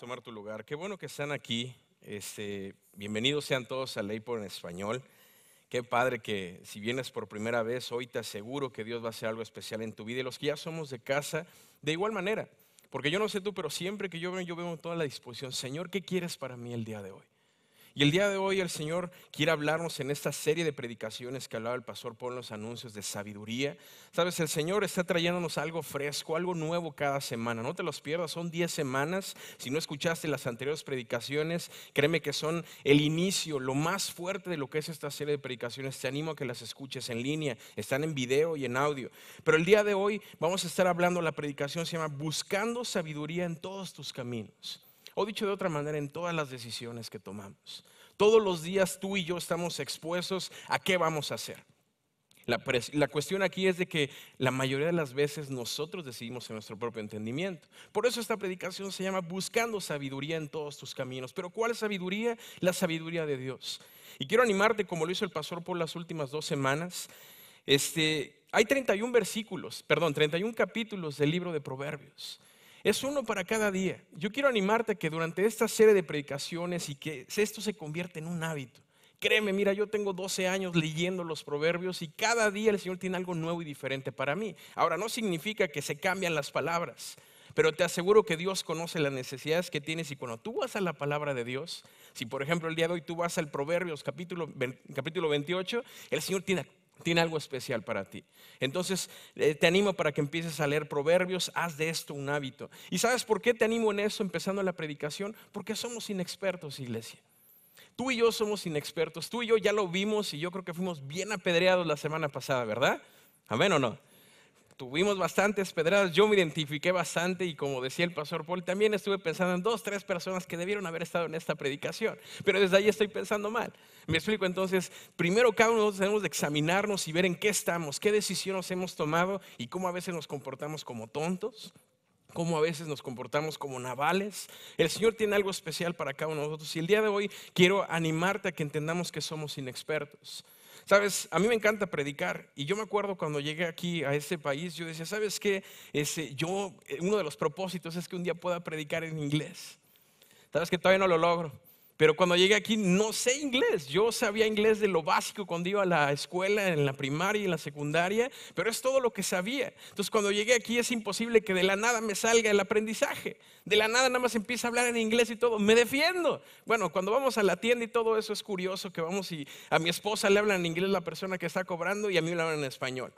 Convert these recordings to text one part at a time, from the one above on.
tomar tu lugar. Qué bueno que están aquí. Este, bienvenidos sean todos a Ley por en Español. Qué padre que si vienes por primera vez, hoy te aseguro que Dios va a hacer algo especial en tu vida. Y los que ya somos de casa, de igual manera. Porque yo no sé tú, pero siempre que yo veo, yo veo toda la disposición. Señor, ¿qué quieres para mí el día de hoy? Y el día de hoy el Señor quiere hablarnos en esta serie de predicaciones que hablaba el pastor por los anuncios de sabiduría. Sabes, el Señor está trayéndonos algo fresco, algo nuevo cada semana. No te los pierdas, son 10 semanas. Si no escuchaste las anteriores predicaciones, créeme que son el inicio, lo más fuerte de lo que es esta serie de predicaciones. Te animo a que las escuches en línea, están en video y en audio. Pero el día de hoy vamos a estar hablando, la predicación se llama Buscando sabiduría en todos tus caminos. O dicho de otra manera, en todas las decisiones que tomamos. Todos los días tú y yo estamos expuestos a qué vamos a hacer. La, cuestión aquí es de que la mayoría de las veces nosotros decidimos en nuestro propio entendimiento. Por eso esta predicación se llama Buscando sabiduría en todos tus caminos. Pero ¿cuál sabiduría? La sabiduría de Dios. Y quiero animarte, como lo hizo el pastor por las últimas dos semanas, este, hay 31 versículos, perdón, 31 capítulos del libro de Proverbios. Es uno para cada día. Yo quiero animarte a que durante esta serie de predicaciones y que esto se convierta en un hábito. Créeme, mira, yo tengo 12 años leyendo los proverbios y cada día el Señor tiene algo nuevo y diferente para mí. Ahora, no significa que se cambian las palabras, pero te aseguro que Dios conoce las necesidades que tienes y cuando tú vas a la palabra de Dios, si por ejemplo el día de hoy tú vas al Proverbios capítulo, capítulo 28, el Señor tiene tiene algo especial para ti. Entonces, eh, te animo para que empieces a leer proverbios, haz de esto un hábito. ¿Y sabes por qué te animo en eso empezando la predicación? Porque somos inexpertos, iglesia. Tú y yo somos inexpertos. Tú y yo ya lo vimos y yo creo que fuimos bien apedreados la semana pasada, ¿verdad? Amén o no tuvimos bastantes pedradas, yo me identifiqué bastante y como decía el pastor Paul, también estuve pensando en dos, tres personas que debieron haber estado en esta predicación, pero desde ahí estoy pensando mal. Me explico entonces, primero cada uno de nosotros tenemos de examinarnos y ver en qué estamos, qué decisiones hemos tomado y cómo a veces nos comportamos como tontos, cómo a veces nos comportamos como navales. El Señor tiene algo especial para cada uno de nosotros y el día de hoy quiero animarte a que entendamos que somos inexpertos. Sabes, a mí me encanta predicar y yo me acuerdo cuando llegué aquí a este país, yo decía, ¿sabes qué? Este, yo, eh, uno de los propósitos es que un día pueda predicar en inglés. Sabes que todavía no lo logro. Pero cuando llegué aquí no sé inglés. Yo sabía inglés de lo básico cuando iba a la escuela, en la primaria y en la secundaria, pero es todo lo que sabía. Entonces cuando llegué aquí es imposible que de la nada me salga el aprendizaje. De la nada nada más empieza a hablar en inglés y todo. Me defiendo. Bueno, cuando vamos a la tienda y todo eso es curioso que vamos y a mi esposa le hablan en inglés la persona que está cobrando y a mí le hablan en español.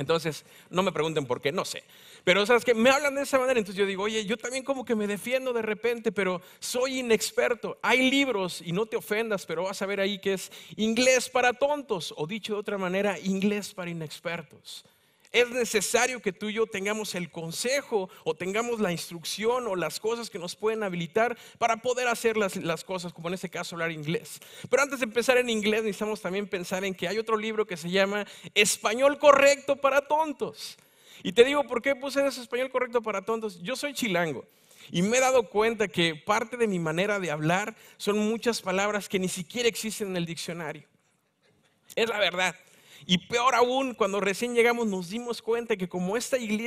Entonces, no me pregunten por qué, no sé. Pero sabes que me hablan de esa manera, entonces yo digo, oye, yo también como que me defiendo de repente, pero soy inexperto. Hay libros y no te ofendas, pero vas a ver ahí que es inglés para tontos, o dicho de otra manera, inglés para inexpertos es necesario que tú y yo tengamos el consejo o tengamos la instrucción o las cosas que nos pueden habilitar para poder hacer las, cosas, como en este caso hablar inglés. Pero antes de empezar en inglés necesitamos también pensar en que hay otro libro que se llama Español Correcto para Tontos. Y te digo, ¿por qué puse ese español correcto para tontos? Yo soy chilango. Y me he dado cuenta que parte de mi manera de hablar son muchas palabras que ni siquiera existen en el diccionario. Es la verdad. Y peor aún, cuando recién llegamos nos dimos cuenta que como esta iglesia,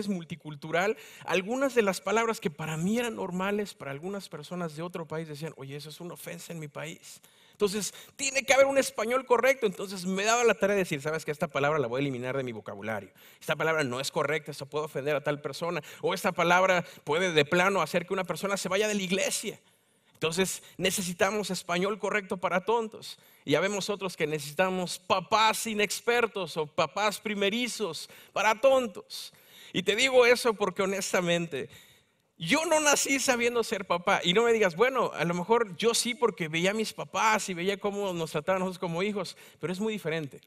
es multicultural, algunas de las palabras que para mí eran normales, para algunas personas de otro país decían, oye, eso es una ofensa en mi país. Entonces, tiene que haber un español correcto. Entonces me daba la tarea de decir, sabes que esta palabra la voy a eliminar de mi vocabulario. Esta palabra no es correcta, eso puede ofender a tal persona. O esta palabra puede de plano hacer que una persona se vaya de la iglesia. Entonces necesitamos español correcto para tontos. Y ya vemos otros que necesitamos papás inexpertos o papás primerizos para tontos. Y te digo eso porque honestamente, yo no nací sabiendo ser papá. Y no me digas, bueno, a lo mejor yo sí porque veía a mis papás y veía cómo nos trataban nosotros como hijos, pero es muy diferente.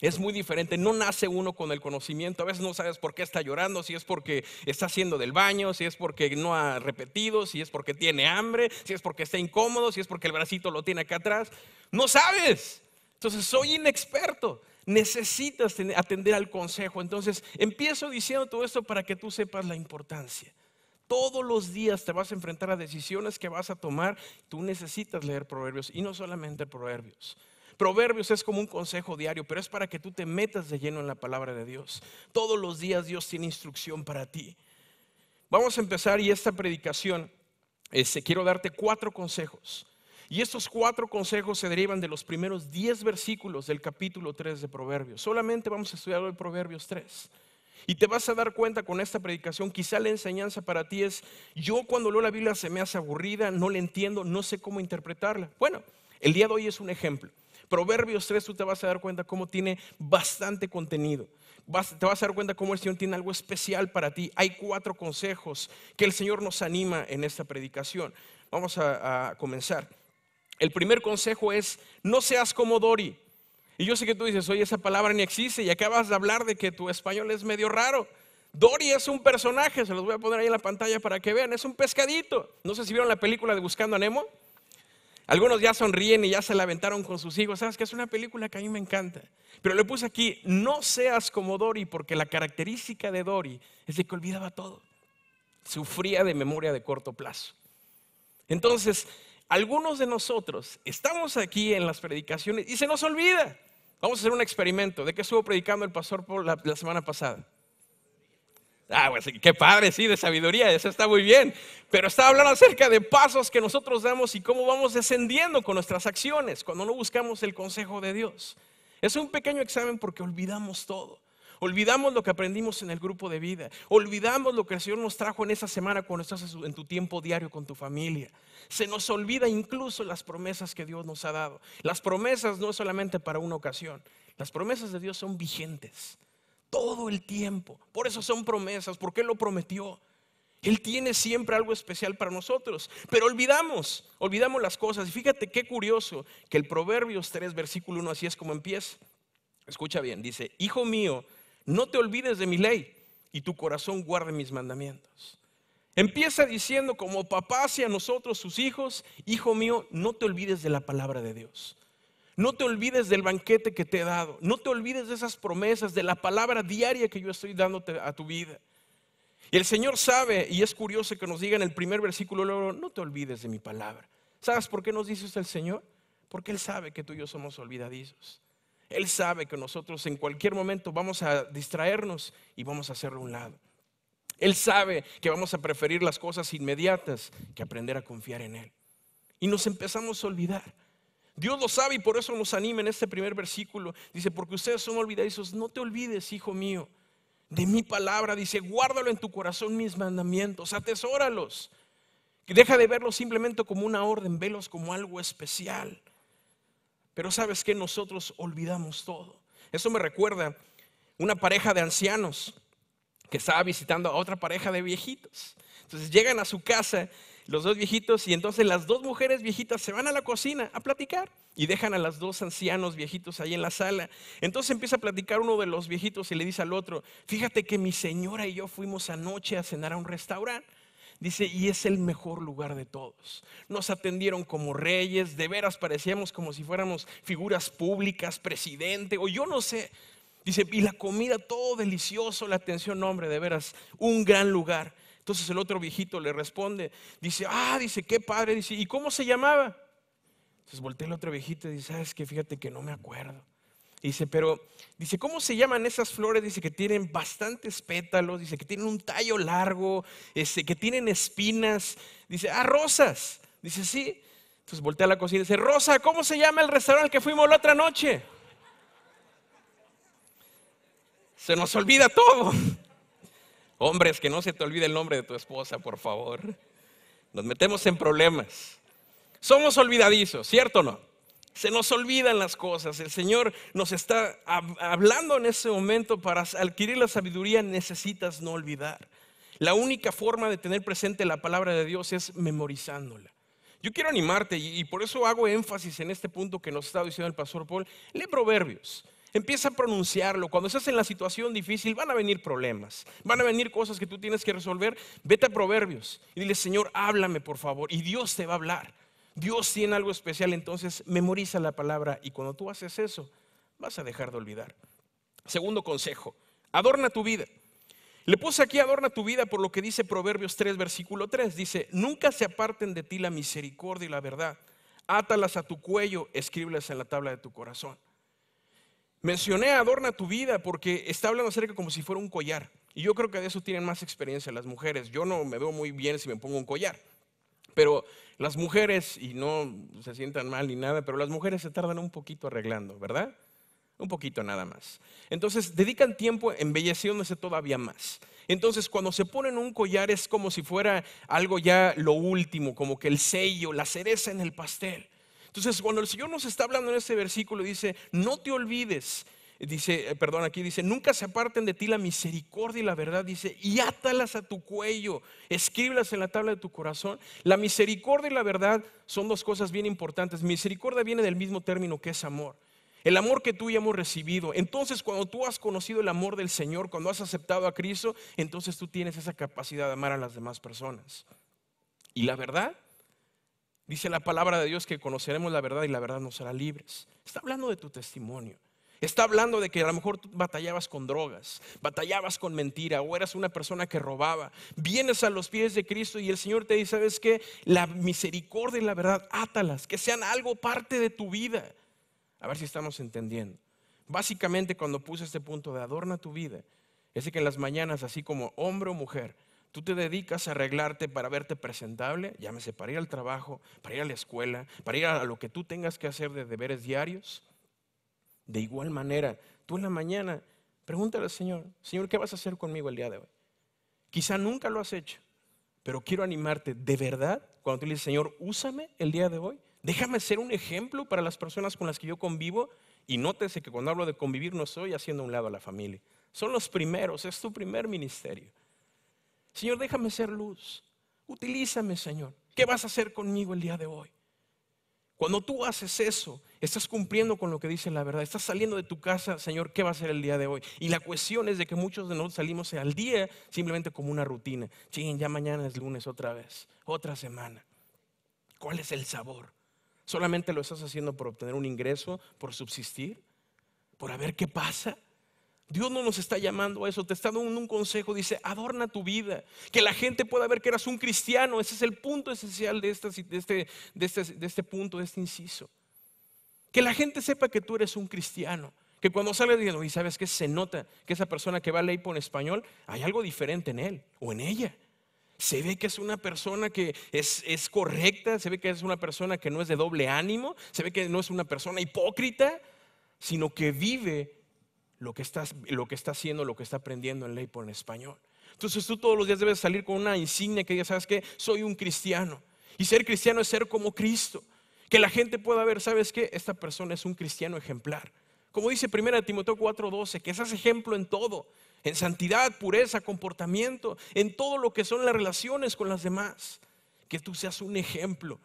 Es muy diferente, no nace uno con el conocimiento, a veces no sabes por qué está llorando, si es porque está haciendo del baño, si es porque no ha repetido, si es porque tiene hambre, si es porque está incómodo, si es porque el bracito lo tiene acá atrás. No sabes. Entonces soy inexperto, necesitas atender al consejo. Entonces empiezo diciendo todo esto para que tú sepas la importancia. Todos los días te vas a enfrentar a decisiones que vas a tomar, tú necesitas leer proverbios y no solamente proverbios. Proverbios es como un consejo diario, pero es para que tú te metas de lleno en la palabra de Dios. Todos los días Dios tiene instrucción para ti. Vamos a empezar y esta predicación, se este, quiero darte cuatro consejos. Y estos cuatro consejos se derivan de los primeros diez versículos del capítulo 3 de Proverbios. Solamente vamos a estudiar hoy Proverbios 3. Y te vas a dar cuenta con esta predicación, quizá la enseñanza para ti es, yo cuando leo la Biblia se me hace aburrida, no la entiendo, no sé cómo interpretarla. Bueno, el día de hoy es un ejemplo. Proverbios 3, tú te vas a dar cuenta cómo tiene bastante contenido. te vas a dar cuenta cómo el Señor tiene algo especial para ti. Hay cuatro consejos que el Señor nos anima en esta predicación. Vamos a, comenzar. El primer consejo es, no seas como Dory. Y yo sé que tú dices, oye, esa palabra ni existe y acabas de hablar de que tu español es medio raro. Dory es un personaje, se los voy a poner ahí en la pantalla para que vean, es un pescadito. No sé si vieron la película de Buscando a Nemo. Algunos ya sonríen y ya se la aventaron con sus hijos. Sabes que es una película que a mí me encanta. Pero le puse aquí, no seas como Dory, porque la característica de Dory es de que olvidaba todo. Sufría de memoria de corto plazo. Entonces, algunos de nosotros estamos aquí en las predicaciones y se nos olvida. Vamos a hacer un experimento. ¿De qué estuvo predicando el pastor por la semana pasada? Ah, pues, qué padre, sí, de sabiduría, eso está muy bien. Pero está hablando acerca de pasos que nosotros damos y cómo vamos descendiendo con nuestras acciones cuando no buscamos el consejo de Dios. Es un pequeño examen porque olvidamos todo. Olvidamos lo que aprendimos en el grupo de vida. Olvidamos lo que el Señor nos trajo en esa semana cuando estás en tu tiempo diario con tu familia. Se nos olvida incluso las promesas que Dios nos ha dado. Las promesas no es solamente para una ocasión. Las promesas de Dios son vigentes todo el tiempo. Por eso son promesas, porque lo prometió. Él tiene siempre algo especial para nosotros. Pero olvidamos, olvidamos las cosas. Y fíjate qué curioso que el Proverbios 3, versículo 1, así es como empieza. Escucha bien, dice, Hijo mío, no te olvides de mi ley y tu corazón guarde mis mandamientos. Empieza diciendo como papá hacia nosotros, sus hijos, Hijo mío, no te olvides de la palabra de Dios. No te olvides del banquete que te he dado. No te olvides de esas promesas, de la palabra diaria que yo estoy dándote a tu vida. Y el Señor sabe, y es curioso que nos diga en el primer versículo, no te olvides de mi palabra. ¿Sabes por qué nos dice el Señor? Porque Él sabe que tú y yo somos olvidadizos. Él sabe que nosotros en cualquier momento vamos a distraernos y vamos a hacerlo a un lado. Él sabe que vamos a preferir las cosas inmediatas que aprender a confiar en Él. Y nos empezamos a olvidar. Dios lo sabe y por eso nos anima en este primer versículo. Dice, porque ustedes son olvidadizos, no te olvides, hijo mío, de mi palabra. Dice, guárdalo en tu corazón mis mandamientos, atesóralos. Que deja de verlos simplemente como una orden, velos como algo especial. Pero sabes que nosotros olvidamos todo. Eso me recuerda una pareja de ancianos que estaba visitando a otra pareja de viejitos. Entonces llegan a su casa los dos viejitos, y entonces las dos mujeres viejitas se van a la cocina a platicar y dejan a los dos ancianos viejitos ahí en la sala. Entonces empieza a platicar uno de los viejitos y le dice al otro, fíjate que mi señora y yo fuimos anoche a cenar a un restaurante. Dice, y es el mejor lugar de todos. Nos atendieron como reyes, de veras parecíamos como si fuéramos figuras públicas, presidente, o yo no sé. Dice, y la comida todo delicioso, la atención, hombre, de veras, un gran lugar. Entonces el otro viejito le responde, dice, ah, dice, qué padre, dice, ¿y cómo se llamaba? Entonces voltea el otro viejito y dice, ah, es que fíjate que no me acuerdo. dice, pero, dice, ¿cómo se llaman esas flores? Dice que tienen bastantes pétalos, dice que tienen un tallo largo, este, que tienen espinas. Dice, ah, rosas. Dice, sí. Entonces voltea a la cocina y dice, Rosa, ¿cómo se llama el restaurante al que fuimos la otra noche? Se nos olvida todo. Hombres, que no se te olvide el nombre de tu esposa, por favor. Nos metemos en problemas. Somos olvidadizos, ¿cierto o no? Se nos olvidan las cosas. El Señor nos está hablando en ese momento para adquirir la sabiduría necesitas no olvidar. La única forma de tener presente la palabra de Dios es memorizándola. Yo quiero animarte y por eso hago énfasis en este punto que nos está diciendo el pastor Paul. Lee Proverbios. Empieza a pronunciarlo. Cuando estás en la situación difícil, van a venir problemas, van a venir cosas que tú tienes que resolver. Vete a Proverbios y dile, Señor, háblame por favor. Y Dios te va a hablar. Dios tiene algo especial, entonces memoriza la palabra y cuando tú haces eso, vas a dejar de olvidar. Segundo consejo, adorna tu vida. Le puse aquí adorna tu vida por lo que dice Proverbios 3, versículo 3. Dice, nunca se aparten de ti la misericordia y la verdad. Átalas a tu cuello, escríbelas en la tabla de tu corazón. Mencioné adorna tu vida porque está hablando acerca como si fuera un collar. Y yo creo que de eso tienen más experiencia las mujeres. Yo no me veo muy bien si me pongo un collar. Pero las mujeres, y no se sientan mal ni nada, pero las mujeres se tardan un poquito arreglando, ¿verdad? Un poquito nada más. Entonces, dedican tiempo embelleciéndose todavía más. Entonces, cuando se ponen un collar es como si fuera algo ya lo último, como que el sello, la cereza en el pastel. Entonces, cuando el Señor nos está hablando en este versículo, dice, no te olvides, dice, eh, perdón, aquí dice, nunca se aparten de ti la misericordia y la verdad, dice, y átalas a tu cuello, escríbelas en la tabla de tu corazón. La misericordia y la verdad son dos cosas bien importantes. Misericordia viene del mismo término que es amor. El amor que tú y hemos recibido. Entonces, cuando tú has conocido el amor del Señor, cuando has aceptado a Cristo, entonces tú tienes esa capacidad de amar a las demás personas. Y la verdad Dice la palabra de Dios que conoceremos la verdad y la verdad nos hará libres. Está hablando de tu testimonio. Está hablando de que a lo mejor tú batallabas con drogas, batallabas con mentira o eras una persona que robaba. Vienes a los pies de Cristo y el Señor te dice, ¿sabes qué? La misericordia y la verdad, átalas, que sean algo parte de tu vida. A ver si estamos entendiendo. Básicamente cuando puse este punto de adorna tu vida, es que en las mañanas, así como hombre o mujer, tú te dedicas a arreglarte para verte presentable, llámese para ir al trabajo, para ir a la escuela, para ir a lo que tú tengas que hacer de deberes diarios. De igual manera, tú en la mañana, pregúntale al Señor, Señor, ¿qué vas a hacer conmigo el día de hoy? Quizá nunca lo has hecho, pero quiero animarte de verdad cuando tú le dices, Señor, úsame el día de hoy. Déjame ser un ejemplo para las personas con las que yo convivo. Y nótese que cuando hablo de convivir no soy haciendo un lado a la familia. Son los primeros, es tu primer ministerio. Señor, déjame ser luz. Utilízame, Señor. ¿Qué vas a hacer conmigo el día de hoy? Cuando tú haces eso, estás cumpliendo con lo que dice la verdad. Estás saliendo de tu casa, Señor, ¿qué va a ser el día de hoy? Y la cuestión es de que muchos de nosotros salimos al día simplemente como una rutina. Ching, ya mañana es lunes otra vez, otra semana. ¿Cuál es el sabor? ¿Solamente lo estás haciendo por obtener un ingreso, por subsistir, por a ver qué pasa? Dios no nos está llamando a eso, te está dando un consejo, dice, adorna tu vida, que la gente pueda ver que eras un cristiano, ese es el punto esencial de, este, este, este, punto, de este inciso. Que la gente sepa que tú eres un cristiano, que cuando sale diciendo, y sabes que se nota que esa persona que va a por español, hay algo diferente en él o en ella. Se ve que es una persona que es, es correcta, se ve que es una persona que no es de doble ánimo, se ve que no es una persona hipócrita, sino que vive lo que, estás, lo que está haciendo, lo que está aprendiendo en ley por en español. Entonces tú todos los días debes salir con una insignia que ya ¿sabes qué? Soy un cristiano. Y ser cristiano es ser como Cristo. Que la gente pueda ver, ¿sabes qué? Esta persona es un cristiano ejemplar. Como dice 1 Timoteo 4:12, que seas ejemplo en todo, en santidad, pureza, comportamiento, en todo lo que son las relaciones con las demás. Que tú seas un ejemplo.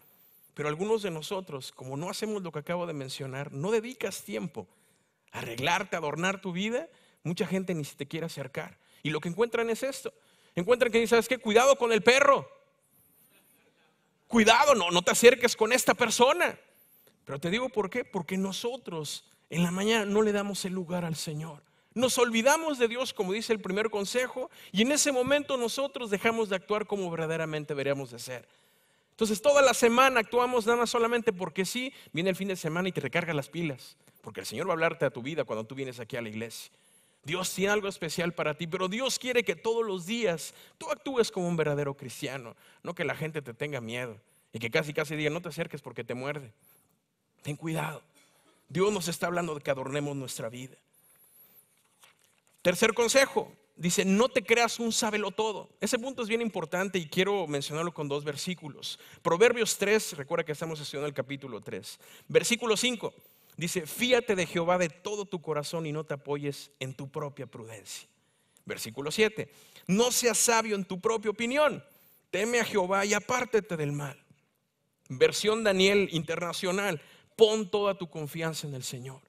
Pero algunos de nosotros, como no hacemos lo que acabo de mencionar, no dedicas tiempo arreglarte, adornar tu vida, mucha gente ni se te quiere acercar. Y lo que encuentran es esto. Encuentran que ¿sabes qué? Cuidado con el perro. Cuidado, no, no te acerques con esta persona. Pero te digo por qué. Porque nosotros en la mañana no le damos el lugar al Señor. Nos olvidamos de Dios, como dice el primer consejo, y en ese momento nosotros dejamos de actuar como verdaderamente deberíamos de ser. Entonces toda la semana actuamos nada solamente porque sí, viene el fin de semana y te recarga las pilas porque el Señor va a hablarte a tu vida cuando tú vienes aquí a la iglesia. Dios tiene algo especial para ti, pero Dios quiere que todos los días tú actúes como un verdadero cristiano, no que la gente te tenga miedo y que casi casi diga, no te acerques porque te muerde. Ten cuidado. Dios nos está hablando de que adornemos nuestra vida. Tercer consejo, dice, no te creas un sábelo todo. Ese punto es bien importante y quiero mencionarlo con dos versículos. Proverbios 3, recuerda que estamos estudiando el capítulo 3. Versículo 5, Dice, fíate de Jehová de todo tu corazón y no te apoyes en tu propia prudencia. Versículo 7. No seas sabio en tu propia opinión. Teme a Jehová y apártate del mal. Versión Daniel Internacional. Pon toda tu confianza en el Señor.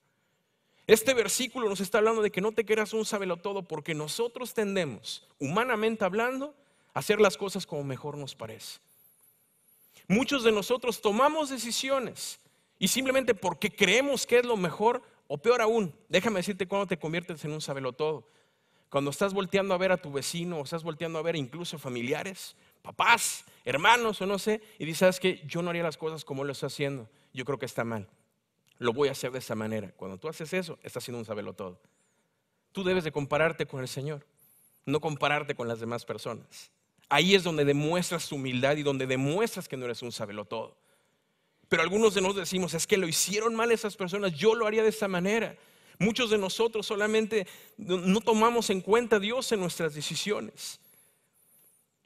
Este versículo nos está hablando de que no te quieras un todo porque nosotros tendemos, humanamente hablando, a hacer las cosas como mejor nos parece. Muchos de nosotros tomamos decisiones y simplemente porque creemos que es lo mejor o peor aún, déjame decirte cuando te conviertes en un sabelotodo. Cuando estás volteando a ver a tu vecino o estás volteando a ver incluso familiares, papás, hermanos o no sé, y dices, que Yo no haría las cosas como lo estoy haciendo. Yo creo que está mal. Lo voy a hacer de esa manera. Cuando tú haces eso, estás siendo un sabelotodo. Tú debes de compararte con el Señor, no compararte con las demás personas. Ahí es donde demuestras tu humildad y donde demuestras que no eres un sabelotodo. Pero algunos de nosotros decimos, es que lo hicieron mal esas personas, yo lo haría de esa manera. Muchos de nosotros solamente no tomamos en cuenta a Dios en nuestras decisiones.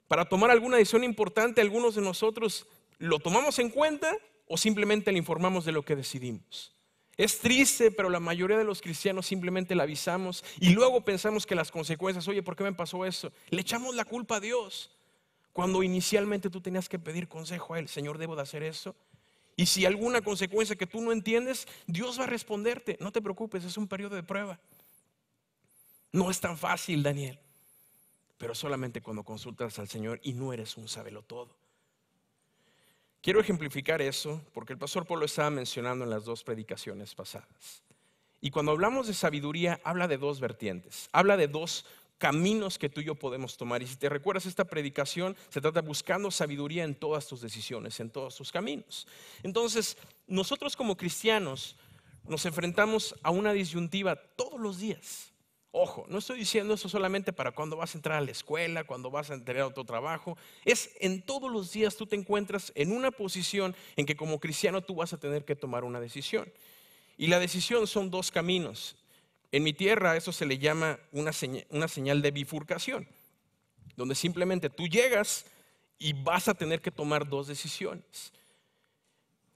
Para tomar alguna decisión importante, algunos de nosotros lo tomamos en cuenta o simplemente le informamos de lo que decidimos. Es triste, pero la mayoría de los cristianos simplemente le avisamos y luego pensamos que las consecuencias, oye, ¿por qué me pasó eso? Le echamos la culpa a Dios. Cuando inicialmente tú tenías que pedir consejo a Él, Señor, ¿debo de hacer eso? Y si alguna consecuencia que tú no entiendes, Dios va a responderte. No te preocupes, es un periodo de prueba. No es tan fácil, Daniel. Pero solamente cuando consultas al Señor y no eres un todo. Quiero ejemplificar eso porque el pastor Polo estaba mencionando en las dos predicaciones pasadas. Y cuando hablamos de sabiduría, habla de dos vertientes, habla de dos caminos que tú y yo podemos tomar. Y si te recuerdas esta predicación, se trata buscando sabiduría en todas tus decisiones, en todos tus caminos. Entonces, nosotros como cristianos nos enfrentamos a una disyuntiva todos los días. Ojo, no estoy diciendo eso solamente para cuando vas a entrar a la escuela, cuando vas a tener otro trabajo. Es en todos los días tú te encuentras en una posición en que como cristiano tú vas a tener que tomar una decisión. Y la decisión son dos caminos. En mi tierra eso se le llama una señal, de bifurcación, donde simplemente tú llegas y vas a tener que tomar dos decisiones.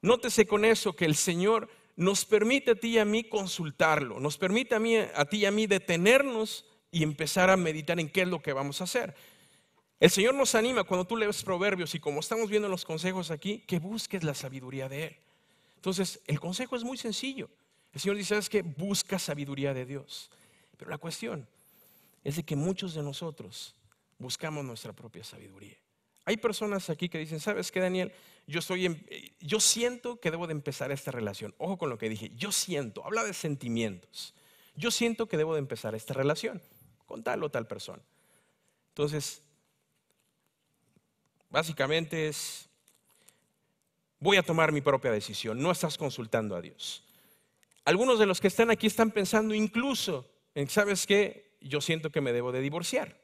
Nótese con eso que el Señor nos permite a ti y a mí consultarlo, nos permite a, mí, a ti y a mí detenernos y empezar a meditar en qué es lo que vamos a hacer. El Señor nos anima cuando tú lees proverbios y como estamos viendo los consejos aquí, que busques la sabiduría de Él. Entonces, el consejo es muy sencillo. El Señor dice, ¿sabes qué? Busca sabiduría de Dios. Pero la cuestión es de que muchos de nosotros buscamos nuestra propia sabiduría. Hay personas aquí que dicen, ¿sabes qué, Daniel? Yo, soy eh, yo siento que debo de empezar esta relación. Ojo con lo que dije, yo siento, habla de sentimientos. Yo siento que debo de empezar esta relación con tal o tal persona. Entonces, básicamente es, voy a tomar mi propia decisión, no estás consultando a Dios algunos de los que están aquí están pensando incluso en, ¿sabes qué? Yo siento que me debo de divorciar.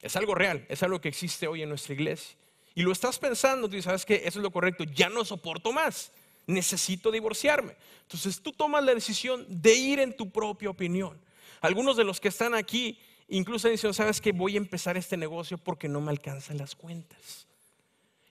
Es algo real, es algo que existe hoy en nuestra iglesia. Y lo estás pensando, tú sabes que eso es lo correcto, ya no soporto más, necesito divorciarme. Entonces tú tomas la decisión de ir en tu propia opinión. Algunos de los que están aquí incluso dicen, sabes que voy a empezar este negocio porque no me alcanzan las cuentas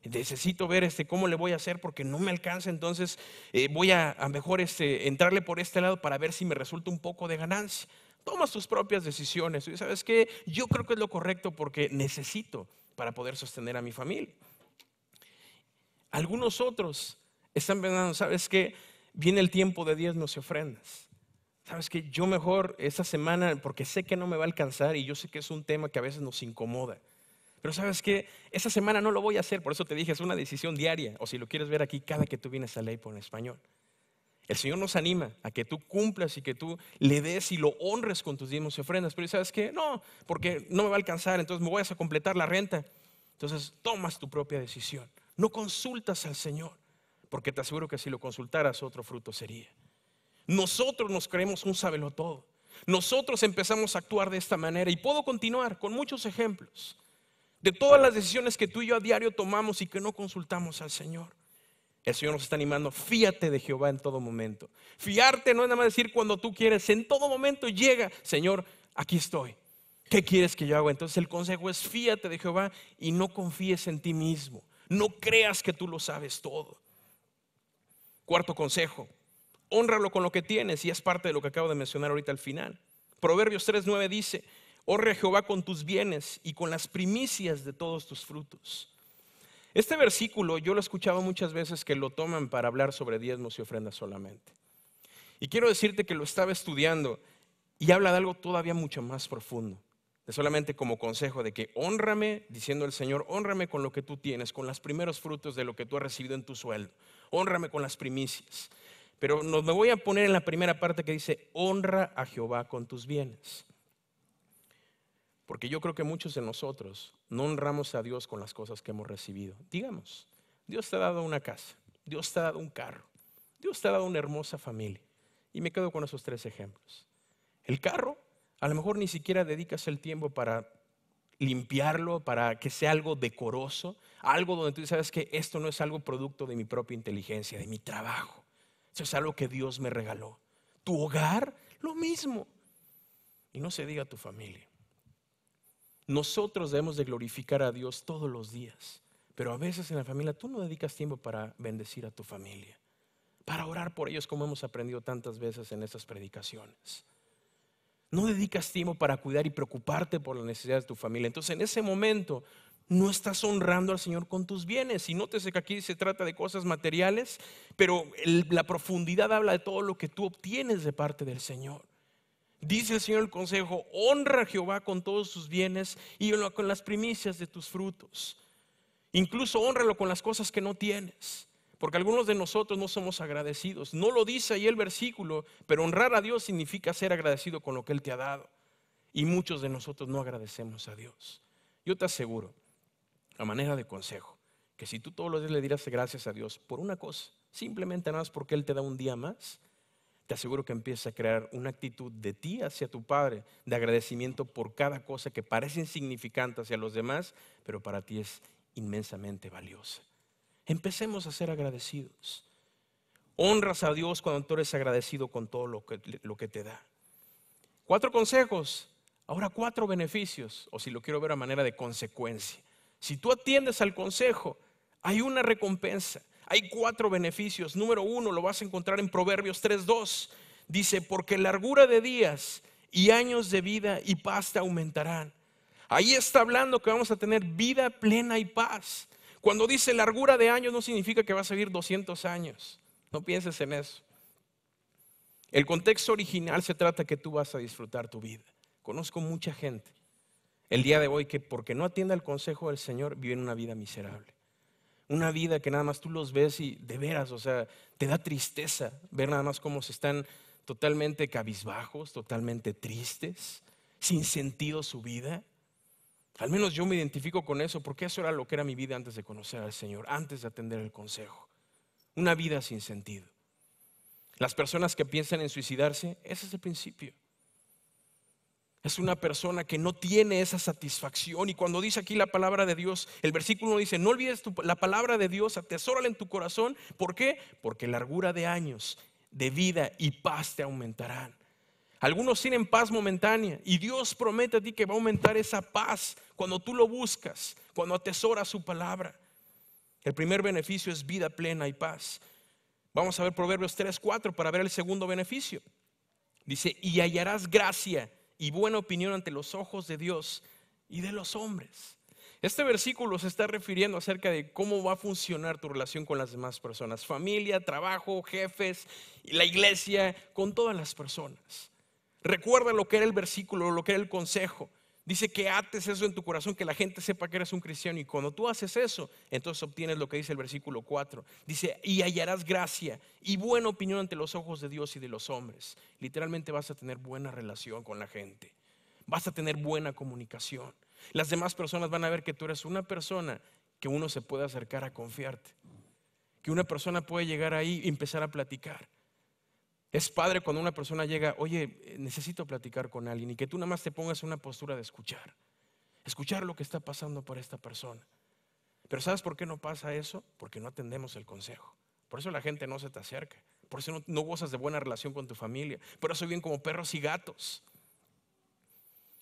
necesito ver este, cómo le voy a hacer porque no me alcanza, entonces eh, voy a, a mejor este, entrarle por este lado para ver si me resulta un poco de ganancia. Toma tus propias decisiones sabes que yo creo que es lo correcto porque necesito para poder sostener a mi familia. Algunos otros están pensando, sabes que viene el tiempo de no se ofrendas. Sabes que yo mejor esta semana, porque sé que no me va a alcanzar y yo sé que es un tema que a veces nos incomoda. Pero sabes que esa semana no lo voy a hacer, por eso te dije, es una decisión diaria, o si lo quieres ver aquí, cada que tú vienes a ley por español. El Señor nos anima a que tú cumplas y que tú le des y lo honres con tus diezmos y ofrendas. Pero ¿sabes que No, porque no me va a alcanzar, entonces me voy a completar la renta. Entonces tomas tu propia decisión. No consultas al Señor, porque te aseguro que si lo consultaras otro fruto sería. Nosotros nos creemos un todo Nosotros empezamos a actuar de esta manera y puedo continuar con muchos ejemplos de todas las decisiones que tú y yo a diario tomamos y que no consultamos al Señor. El Señor nos está animando, fíate de Jehová en todo momento. Fiarte no es nada más decir cuando tú quieres, en todo momento llega, Señor, aquí estoy. ¿Qué quieres que yo haga? Entonces el consejo es fíate de Jehová y no confíes en ti mismo. No creas que tú lo sabes todo. Cuarto consejo, honralo con lo que tienes y es parte de lo que acabo de mencionar ahorita al final. Proverbios 3.9 dice, Honra oh a Jehová con tus bienes y con las primicias de todos tus frutos. Este versículo yo lo escuchaba muchas veces que lo toman para hablar sobre diezmos y ofrendas solamente. Y quiero decirte que lo estaba estudiando y habla de algo todavía mucho más profundo. De solamente como consejo de que honrame, diciendo el Señor, honrame con lo que tú tienes, con los primeros frutos de lo que tú has recibido en tu sueldo. Honrame con las primicias. Pero me voy a poner en la primera parte que dice, honra a Jehová con tus bienes. Porque yo creo que muchos de nosotros no honramos a Dios con las cosas que hemos recibido. Digamos, Dios te ha dado una casa, Dios te ha dado un carro, Dios te ha dado una hermosa familia. Y me quedo con esos tres ejemplos. El carro, a lo mejor ni siquiera dedicas el tiempo para limpiarlo, para que sea algo decoroso, algo donde tú sabes que esto no es algo producto de mi propia inteligencia, de mi trabajo. Eso es algo que Dios me regaló. Tu hogar, lo mismo. Y no se diga tu familia. Nosotros debemos de glorificar a Dios todos los días, pero a veces en la familia tú no dedicas tiempo para bendecir a tu familia, para orar por ellos como hemos aprendido tantas veces en estas predicaciones. No dedicas tiempo para cuidar y preocuparte por las necesidades de tu familia. Entonces en ese momento no estás honrando al Señor con tus bienes. Y nótese que aquí se trata de cosas materiales, pero la profundidad habla de todo lo que tú obtienes de parte del Señor. Dice el Señor el consejo, honra a Jehová con todos sus bienes y con las primicias de tus frutos. Incluso honralo con las cosas que no tienes, porque algunos de nosotros no somos agradecidos. No lo dice ahí el versículo, pero honrar a Dios significa ser agradecido con lo que Él te ha dado. Y muchos de nosotros no agradecemos a Dios. Yo te aseguro, a manera de consejo, que si tú todos los días le dirás gracias a Dios por una cosa, simplemente nada más porque Él te da un día más, te aseguro que empieza a crear una actitud de ti hacia tu Padre, de agradecimiento por cada cosa que parece insignificante hacia los demás, pero para ti es inmensamente valiosa. Empecemos a ser agradecidos. Honras a Dios cuando tú eres agradecido con todo lo que, lo que te da. Cuatro consejos, ahora cuatro beneficios, o si lo quiero ver a manera de consecuencia. Si tú atiendes al consejo, hay una recompensa. Hay cuatro beneficios. Número uno lo vas a encontrar en Proverbios 3.2. Dice, porque largura de días y años de vida y paz te aumentarán. Ahí está hablando que vamos a tener vida plena y paz. Cuando dice largura de años no significa que vas a vivir 200 años. No pienses en eso. El contexto original se trata que tú vas a disfrutar tu vida. Conozco mucha gente el día de hoy que porque no atienda el consejo del Señor vive una vida miserable una vida que nada más tú los ves y de veras, o sea, te da tristeza ver nada más cómo se están totalmente cabizbajos, totalmente tristes, sin sentido su vida. Al menos yo me identifico con eso, porque eso era lo que era mi vida antes de conocer al Señor, antes de atender el consejo. Una vida sin sentido. Las personas que piensan en suicidarse, ese es el principio. Es una persona que no tiene esa satisfacción. Y cuando dice aquí la palabra de Dios, el versículo dice, no olvides la palabra de Dios, atesórala en tu corazón. ¿Por qué? Porque largura de años, de vida y paz te aumentarán. Algunos tienen paz momentánea y Dios promete a ti que va a aumentar esa paz cuando tú lo buscas, cuando atesoras su palabra. El primer beneficio es vida plena y paz. Vamos a ver Proverbios 3, 4 para ver el segundo beneficio. Dice, y hallarás gracia y buena opinión ante los ojos de Dios y de los hombres. Este versículo se está refiriendo acerca de cómo va a funcionar tu relación con las demás personas, familia, trabajo, jefes, la iglesia, con todas las personas. Recuerda lo que era el versículo, lo que era el consejo. Dice que ates eso en tu corazón, que la gente sepa que eres un cristiano. Y cuando tú haces eso, entonces obtienes lo que dice el versículo 4. Dice, y hallarás gracia y buena opinión ante los ojos de Dios y de los hombres. Literalmente vas a tener buena relación con la gente. Vas a tener buena comunicación. Las demás personas van a ver que tú eres una persona que uno se puede acercar a confiarte. Que una persona puede llegar ahí y empezar a platicar. Es padre cuando una persona llega, oye, eh, necesito platicar con alguien y que tú nada más te pongas en una postura de escuchar. Escuchar lo que está pasando por esta persona. Pero ¿sabes por qué no pasa eso? Porque no atendemos el consejo. Por eso la gente no se te acerca. Por eso no, gozas de buena relación con tu familia. Por eso bien como perros y gatos.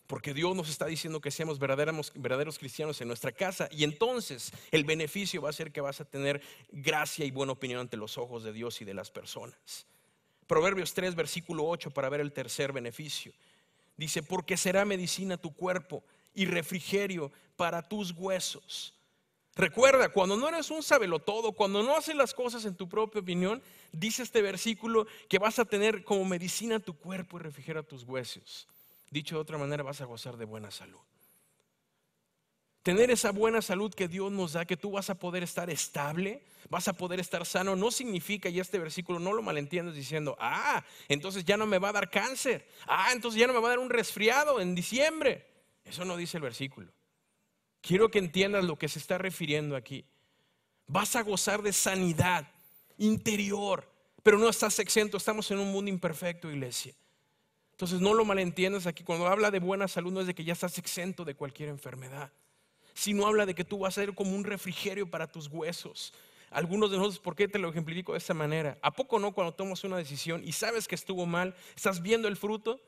Porque Dios nos está diciendo que seamos verdaderos cristianos en nuestra casa. Y entonces el beneficio va a ser que vas a tener gracia y buena opinión ante los ojos de Dios y de las personas. Proverbios 3, versículo 8, para ver el tercer beneficio. Dice, porque será medicina tu cuerpo y refrigerio para tus huesos. Recuerda, cuando no eres un sabelotodo, cuando no haces las cosas en tu propia opinión, dice este versículo que vas a tener como medicina tu cuerpo y refrigera tus huesos. Dicho de otra manera, vas a gozar de buena salud. Tener esa buena salud que Dios nos da, que tú vas a poder estar estable, vas a poder estar sano, no significa, y este versículo no lo malentiendas diciendo, ah, entonces ya no me va a dar cáncer, ah, entonces ya no me va a dar un resfriado en diciembre. Eso no dice el versículo. Quiero que entiendas lo que se está refiriendo aquí. Vas a gozar de sanidad interior, pero no estás exento, estamos en un mundo imperfecto, iglesia. Entonces no lo malentiendas aquí, cuando habla de buena salud no es de que ya estás exento de cualquier enfermedad. Si no habla de que tú vas a ser como un refrigerio para tus huesos. Algunos de nosotros, ¿por qué te lo ejemplifico de esta manera? ¿A poco no cuando tomas una decisión y sabes que estuvo mal, estás viendo el fruto?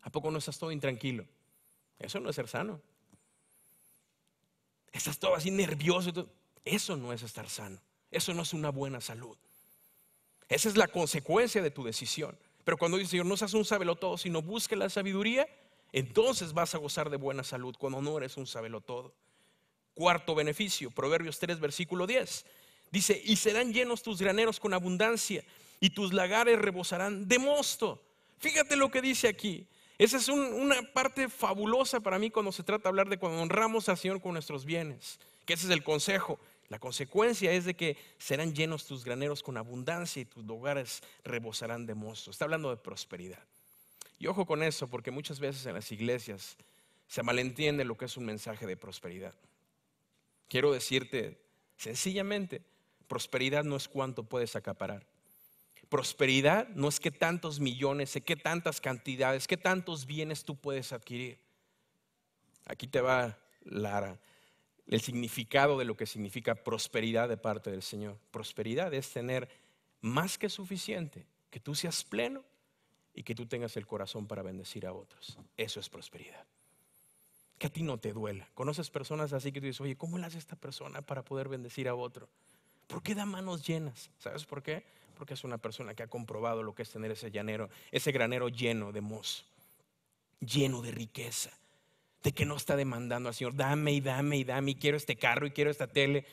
¿A poco no estás todo intranquilo? Eso no es ser sano. Estás todo así nervioso. Eso no es estar sano. Eso no es una buena salud. Esa es la consecuencia de tu decisión. Pero cuando dice Señor, no seas un sabelotodo, sino busque la sabiduría, entonces vas a gozar de buena salud cuando no eres un todo. Cuarto beneficio, Proverbios 3, versículo 10. Dice, y serán llenos tus graneros con abundancia y tus lagares rebosarán de mosto. Fíjate lo que dice aquí. Esa es una parte fabulosa para mí cuando se trata de hablar de cuando honramos al Señor con nuestros bienes, que ese es el consejo. La consecuencia es de que serán llenos tus graneros con abundancia y tus hogares rebosarán de mosto. Está hablando de prosperidad. Y ojo con eso, porque muchas veces en las iglesias se malentiende lo que es un mensaje de prosperidad. Quiero decirte sencillamente, prosperidad no es cuánto puedes acaparar. Prosperidad no es que tantos millones, que tantas cantidades, que tantos bienes tú puedes adquirir. Aquí te va Lara, el significado de lo que significa prosperidad de parte del Señor. Prosperidad es tener más que suficiente, que tú seas pleno y que tú tengas el corazón para bendecir a otros. Eso es prosperidad. Que a ti no te duela. Conoces personas así que tú dices, oye, ¿cómo le hace esta persona para poder bendecir a otro? ¿Por qué da manos llenas? ¿Sabes por qué? Porque es una persona que ha comprobado lo que es tener ese llanero, ese granero lleno de mozo, lleno de riqueza, de que no está demandando al Señor, dame y dame y dame, y quiero este carro y quiero esta tele.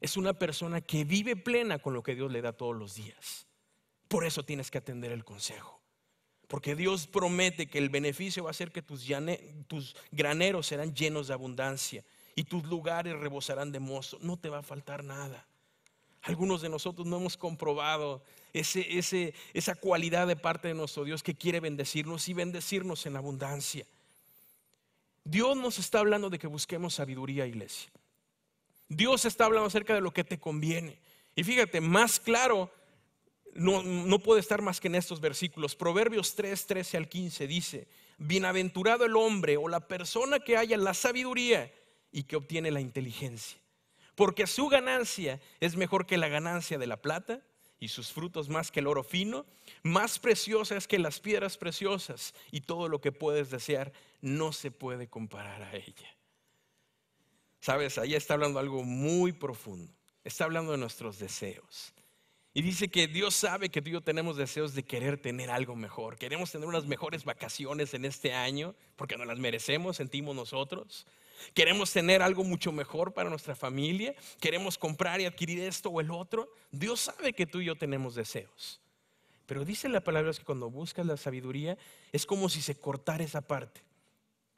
Es una persona que vive plena con lo que Dios le da todos los días. Por eso tienes que atender el consejo porque Dios promete que el beneficio va a ser que tus, graneros serán llenos de abundancia y tus lugares rebosarán de mozo. No te va a faltar nada. Algunos de nosotros no hemos comprobado ese, esa cualidad de parte de nuestro Dios que quiere bendecirnos y bendecirnos en abundancia. Dios nos está hablando de que busquemos sabiduría, iglesia. Dios está hablando acerca de lo que te conviene. Y fíjate, más claro no, puede estar más que en estos versículos. Proverbios 3, 13 al 15 dice, bienaventurado el hombre o la persona que haya la sabiduría y que obtiene la inteligencia, porque su ganancia es mejor que la ganancia de la plata y sus frutos más que el oro fino, más preciosa es que las piedras preciosas y todo lo que puedes desear no se puede comparar a ella. Sabes, ahí está hablando algo muy profundo, está hablando de nuestros deseos. Y dice que Dios sabe que tú y yo tenemos deseos de querer tener algo mejor. Queremos tener unas mejores vacaciones en este año porque no las merecemos, sentimos nosotros. Queremos tener algo mucho mejor para nuestra familia. Queremos comprar y adquirir esto o el otro. Dios sabe que tú y yo tenemos deseos. Pero dice la palabra es que cuando buscas la sabiduría es como si se cortara esa parte.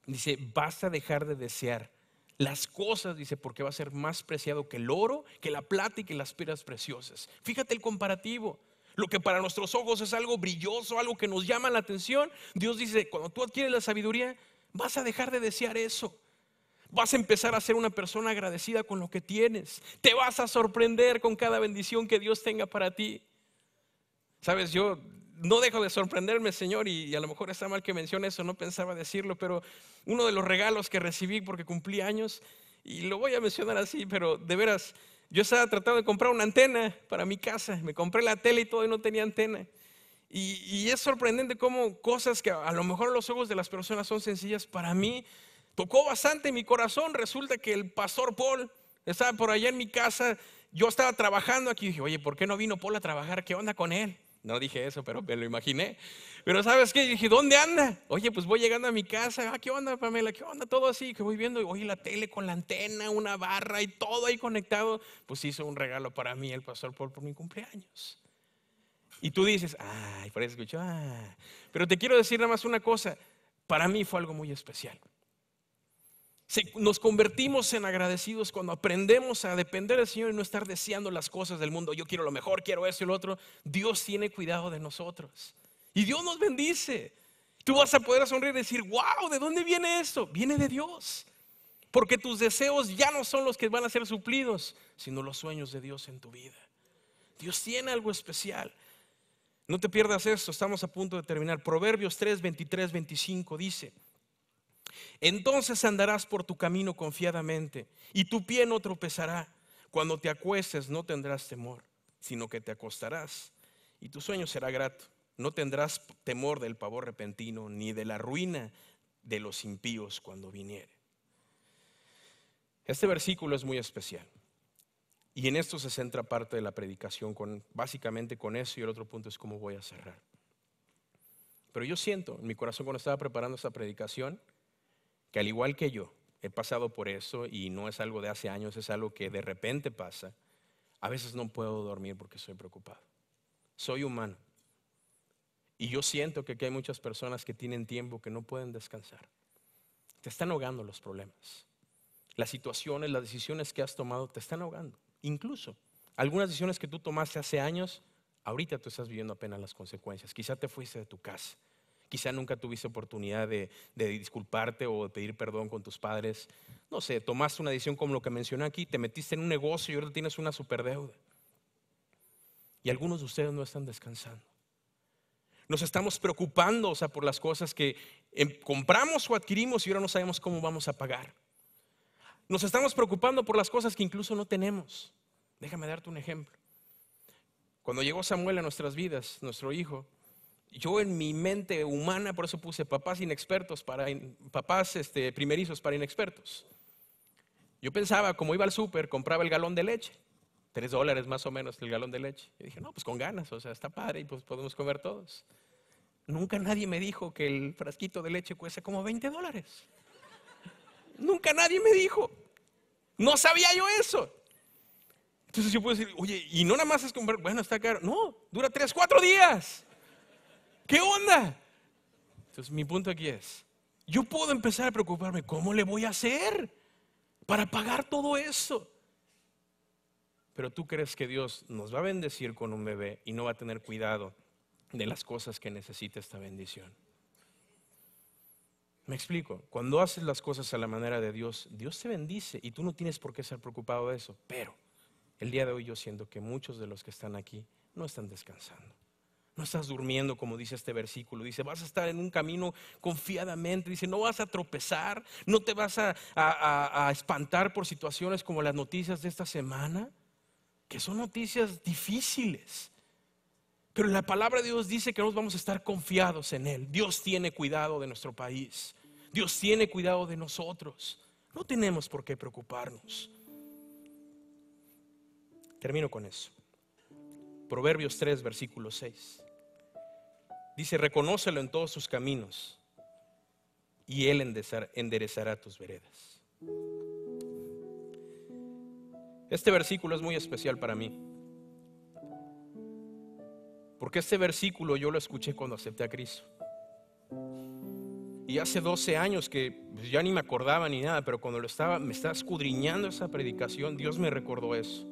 Dice, basta dejar de desear las cosas, dice, porque va a ser más preciado que el oro, que la plata y que las piedras preciosas. Fíjate el comparativo. Lo que para nuestros ojos es algo brilloso, algo que nos llama la atención, Dios dice, cuando tú adquieres la sabiduría, vas a dejar de desear eso. Vas a empezar a ser una persona agradecida con lo que tienes. Te vas a sorprender con cada bendición que Dios tenga para ti. Sabes, yo no dejo de sorprenderme, Señor, y, a lo mejor está mal que mencione eso, no pensaba decirlo, pero uno de los regalos que recibí porque cumplí años, y lo voy a mencionar así, pero de veras, yo estaba tratando de comprar una antena para mi casa, me compré la tele y todo y no tenía antena. Y, es sorprendente cómo cosas que a lo mejor los ojos de las personas son sencillas, para mí tocó bastante mi corazón. Resulta que el pastor Paul estaba por allá en mi casa, yo estaba trabajando aquí, y dije, oye, ¿por qué no vino Paul a trabajar? ¿Qué onda con él? No dije eso, pero me lo imaginé. Pero ¿sabes qué? dije, ¿dónde anda? Oye, pues voy llegando a mi casa. Ah, ¿qué onda, Pamela? ¿Qué onda? Todo así que voy viendo. oye, la tele con la antena, una barra y todo ahí conectado. Pues hizo un regalo para mí el pastor Paul por mi cumpleaños. Y tú dices, ay, por eso escuchó. Ah". Pero te quiero decir nada más una cosa. Para mí fue algo muy especial. Nos convertimos en agradecidos cuando aprendemos a depender del Señor y no estar deseando las cosas del mundo. Yo quiero lo mejor, quiero eso y lo otro. Dios tiene cuidado de nosotros. Y Dios nos bendice. Tú vas a poder sonreír y decir, wow, ¿de dónde viene esto? Viene de Dios. Porque tus deseos ya no son los que van a ser suplidos, sino los sueños de Dios en tu vida. Dios tiene algo especial. No te pierdas esto, estamos a punto de terminar. Proverbios 3, 23, 25 dice. Entonces andarás por tu camino confiadamente y tu pie no tropezará. Cuando te acuestes no tendrás temor, sino que te acostarás y tu sueño será grato. No tendrás temor del pavor repentino ni de la ruina de los impíos cuando viniere. Este versículo es muy especial. Y en esto se centra parte de la predicación, con, básicamente con eso, y el otro punto es cómo voy a cerrar. Pero yo siento en mi corazón cuando estaba preparando esta predicación que al igual que yo, he pasado por eso y no es algo de hace años, es algo que de repente pasa. A veces no puedo dormir porque soy preocupado. Soy humano. Y yo siento que aquí hay muchas personas que tienen tiempo que no pueden descansar. Te están ahogando los problemas. Las situaciones, las decisiones que has tomado te están ahogando. Incluso algunas decisiones que tú tomaste hace años, ahorita tú estás viviendo apenas las consecuencias. Quizá te fuiste de tu casa, Quizá nunca tuviste oportunidad de, disculparte o pedir perdón con tus padres. No sé, tomaste una decisión como lo que mencioné aquí, te metiste en un negocio y ahora tienes una superdeuda. Y algunos de ustedes no están descansando. Nos estamos preocupando, o sea, por las cosas que em, compramos o adquirimos y ahora no sabemos cómo vamos a pagar. Nos estamos preocupando por las cosas que incluso no tenemos. Déjame darte un ejemplo. Cuando llegó Samuel a nuestras vidas, nuestro hijo, yo en mi mente humana, por eso puse papás inexpertos para papás este, primerizos para inexpertos. Yo pensaba, como iba al súper, compraba el galón de leche, tres dólares más o menos el galón de leche. Y dije, no, pues con ganas, o sea, está padre y pues podemos comer todos. Nunca nadie me dijo que el frasquito de leche cuesta como 20 dólares. Nunca nadie me dijo. No sabía yo eso. Entonces yo puedo decir, oye, y no nada más es comprar, bueno, está caro. No, dura tres, cuatro días. ¿Qué onda? Entonces mi punto aquí es, yo puedo empezar a preocuparme, ¿cómo le voy a hacer para pagar todo eso? Pero tú crees que Dios nos va a bendecir con un bebé y no va a tener cuidado de las cosas que necesita esta bendición. Me explico, cuando haces las cosas a la manera de Dios, Dios te bendice y tú no tienes por qué ser preocupado de eso. Pero el día de hoy yo siento que muchos de los que están aquí no están descansando. No estás durmiendo, como dice este versículo. Dice, vas a estar en un camino confiadamente. Dice, no vas a tropezar, no te vas a, espantar por situaciones como las noticias de esta semana, que son noticias difíciles. Pero la palabra de Dios dice que nos vamos a estar confiados en Él. Dios tiene cuidado de nuestro país. Dios tiene cuidado de nosotros. No tenemos por qué preocuparnos. Termino con eso. Proverbios 3, versículo 6. Dice, reconócelo en todos sus caminos y Él enderezará tus veredas. Este versículo es muy especial para mí. Porque este versículo yo lo escuché cuando acepté a Cristo. Y hace 12 años que pues, ya ni me acordaba ni nada, pero cuando lo estaba, me estaba escudriñando esa predicación, Dios me recordó eso.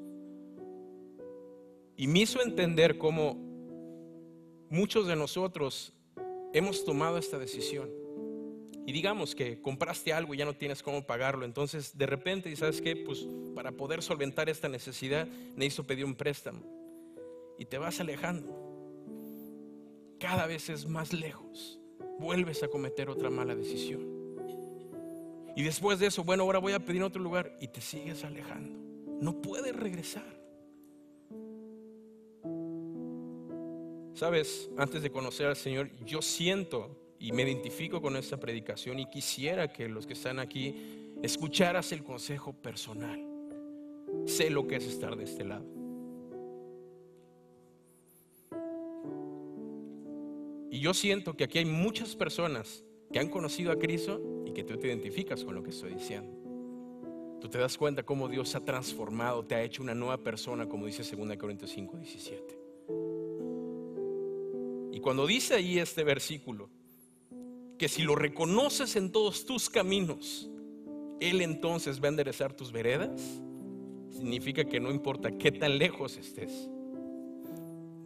Y me hizo entender cómo muchos de nosotros hemos tomado esta decisión. Y digamos que compraste algo y ya no tienes cómo pagarlo. Entonces, de repente, ¿y sabes qué? Pues para poder solventar esta necesidad, necesito pedir un préstamo. Y te vas alejando. Cada vez es más lejos. Vuelves a cometer otra mala decisión. Y después de eso, bueno, ahora voy a pedir en otro lugar. Y te sigues alejando. No puedes regresar. Sabes, antes de conocer al Señor, yo siento y me identifico con esta predicación y quisiera que los que están aquí escucharas el consejo personal. Sé lo que es estar de este lado. Y yo siento que aquí hay muchas personas que han conocido a Cristo y que tú te identificas con lo que estoy diciendo. Tú te das cuenta cómo Dios ha transformado, te ha hecho una nueva persona, como dice 2 Corintios 5, 17 cuando dice ahí este versículo, que si lo reconoces en todos tus caminos, Él entonces va a enderezar tus veredas, significa que no importa qué tan lejos estés,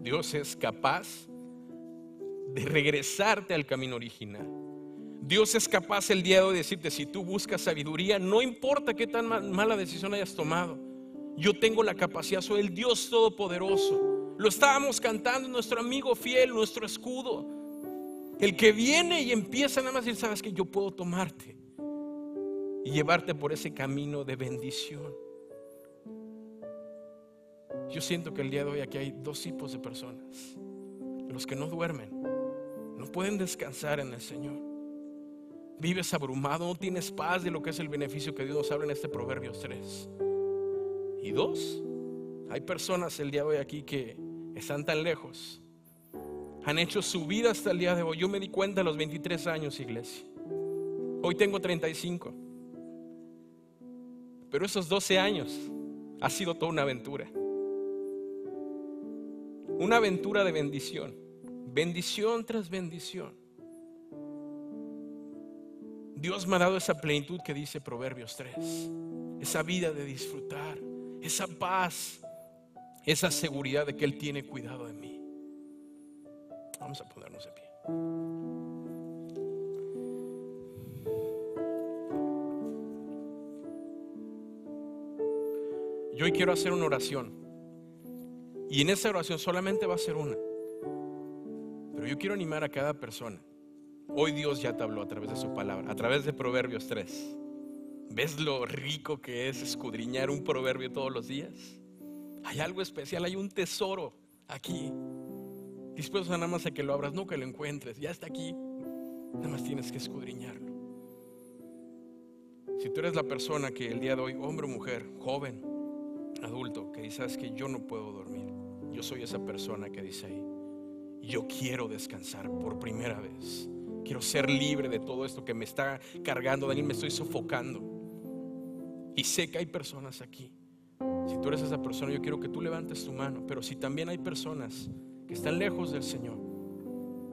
Dios es capaz de regresarte al camino original. Dios es capaz el día de hoy decirte, si tú buscas sabiduría, no importa qué tan mala decisión hayas tomado, yo tengo la capacidad, soy el Dios Todopoderoso lo estábamos cantando, nuestro amigo fiel, nuestro escudo. El que viene y empieza nada más a decir, sabes que yo puedo tomarte y llevarte por ese camino de bendición. Yo siento que el día de hoy aquí hay dos tipos de personas. Los que no duermen, no pueden descansar en el Señor. Vives abrumado, no tienes paz de lo que es el beneficio que Dios nos habla en este Proverbios 3. Y dos, hay personas el día de hoy aquí que están tan lejos. Han hecho su vida hasta el día de hoy. Yo me di cuenta a los 23 años, iglesia. Hoy tengo 35. Pero esos 12 años ha sido toda una aventura. Una aventura de bendición. Bendición tras bendición. Dios me ha dado esa plenitud que dice Proverbios 3. Esa vida de disfrutar. Esa paz esa seguridad de que Él tiene cuidado de mí. Vamos a ponernos de pie. Yo hoy quiero hacer una oración. Y en esa oración solamente va a ser una. Pero yo quiero animar a cada persona. Hoy Dios ya te habló a través de su palabra, a través de Proverbios 3. ¿Ves lo rico que es escudriñar un proverbio todos los días? Hay algo especial, hay un tesoro aquí. Dispuesto nada más a que lo abras, no que lo encuentres. Ya está aquí. Nada más tienes que escudriñarlo. Si tú eres la persona que el día de hoy, hombre o mujer, joven, adulto, que dices que yo no puedo dormir, yo soy esa persona que dice ahí, yo quiero descansar por primera vez. Quiero ser libre de todo esto que me está cargando, Daniel, me estoy sofocando. Y sé que hay personas aquí si tú eres esa persona, yo quiero que tú levantes tu mano. Pero si también hay personas que están lejos del Señor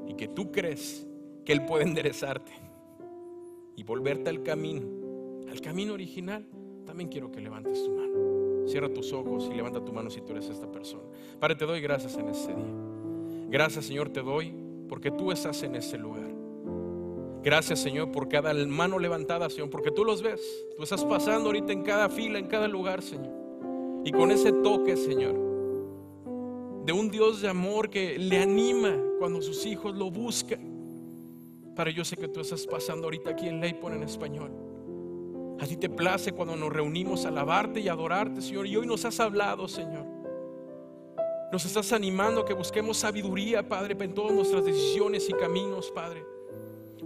y que tú crees que Él puede enderezarte y volverte al camino, al camino original, también quiero que levantes tu mano. Cierra tus ojos y levanta tu mano si tú eres esta persona. Padre, te doy gracias en este día. Gracias, Señor, te doy porque tú estás en este lugar. Gracias, Señor, por cada mano levantada, Señor, porque tú los ves. Tú estás pasando ahorita en cada fila, en cada lugar, Señor y con ese toque, Señor, de un Dios de amor que le anima cuando sus hijos lo buscan. Para yo sé que tú estás pasando ahorita aquí en pone en español. así te place cuando nos reunimos a alabarte y adorarte, Señor. Y hoy nos has hablado, Señor. Nos estás animando a que busquemos sabiduría, Padre, en todas nuestras decisiones y caminos, Padre.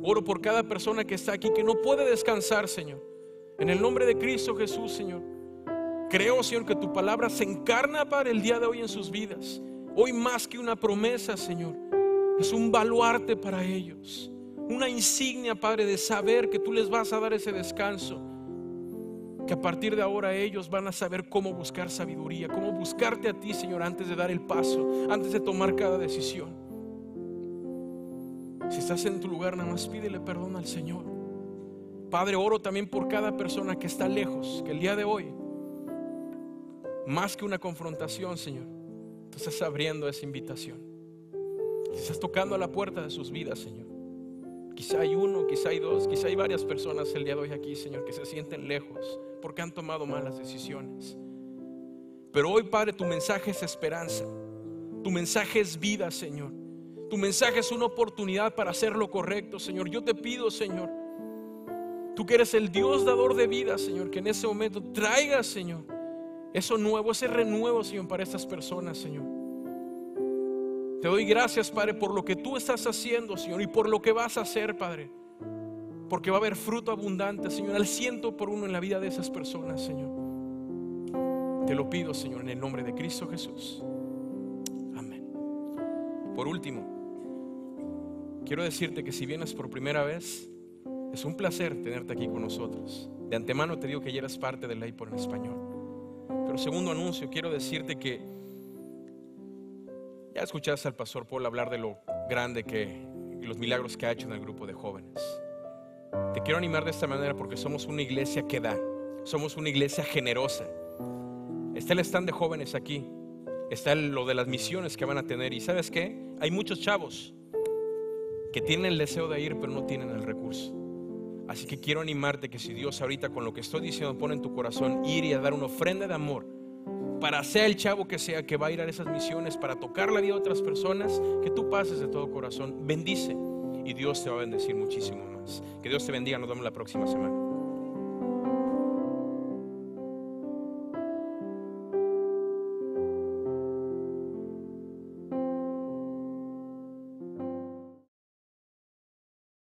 Oro por cada persona que está aquí que no puede descansar, Señor. En el nombre de Cristo Jesús, Señor. Creo, Señor, que tu palabra se encarna, Para el día de hoy en sus vidas. Hoy más que una promesa, Señor, es un baluarte para ellos. Una insignia, Padre, de saber que tú les vas a dar ese descanso. Que a partir de ahora ellos van a saber cómo buscar sabiduría, cómo buscarte a ti, Señor, antes de dar el paso, antes de tomar cada decisión. Si estás en tu lugar, nada más pídele perdón al Señor. Padre, oro también por cada persona que está lejos, que el día de hoy más que una confrontación, Señor, tú estás abriendo esa invitación. Estás tocando a la puerta de sus vidas, Señor. Quizá hay uno, quizá hay dos, quizá hay varias personas el día de hoy aquí, Señor, que se sienten lejos porque han tomado malas decisiones. Pero hoy, Padre, tu mensaje es esperanza. Tu mensaje es vida, Señor. Tu mensaje es una oportunidad para hacer lo correcto, Señor. Yo te pido, Señor, tú que eres el Dios dador de vida, Señor, que en ese momento traigas, Señor, eso nuevo, ese renuevo, Señor, para estas personas, Señor. Te doy gracias, Padre, por lo que tú estás haciendo, Señor, y por lo que vas a hacer, Padre. Porque va a haber fruto abundante, Señor, al ciento por uno en la vida de esas personas, Señor. Te lo pido, Señor, en el nombre de Cristo Jesús. Amén. Por último, quiero decirte que si vienes por primera vez, es un placer tenerte aquí con nosotros. De antemano te digo que ya eres parte de la por en español segundo anuncio, quiero decirte que ya escuchaste al pastor Paul hablar de lo grande que los milagros que ha hecho en el grupo de jóvenes. Te quiero animar de esta manera porque somos una iglesia que da, somos una iglesia generosa. Está el stand de jóvenes aquí, está lo de las misiones que van a tener y sabes qué, hay muchos chavos que tienen el deseo de ir pero no tienen el recurso. Así que quiero animarte que si Dios ahorita con lo que estoy diciendo pone en tu corazón ir y a dar una ofrenda de amor para ser el chavo que sea que va a ir a esas misiones, para tocar la vida de otras personas, que tú pases de todo corazón, bendice y Dios te va a bendecir muchísimo más. Que Dios te bendiga, nos vemos la próxima semana.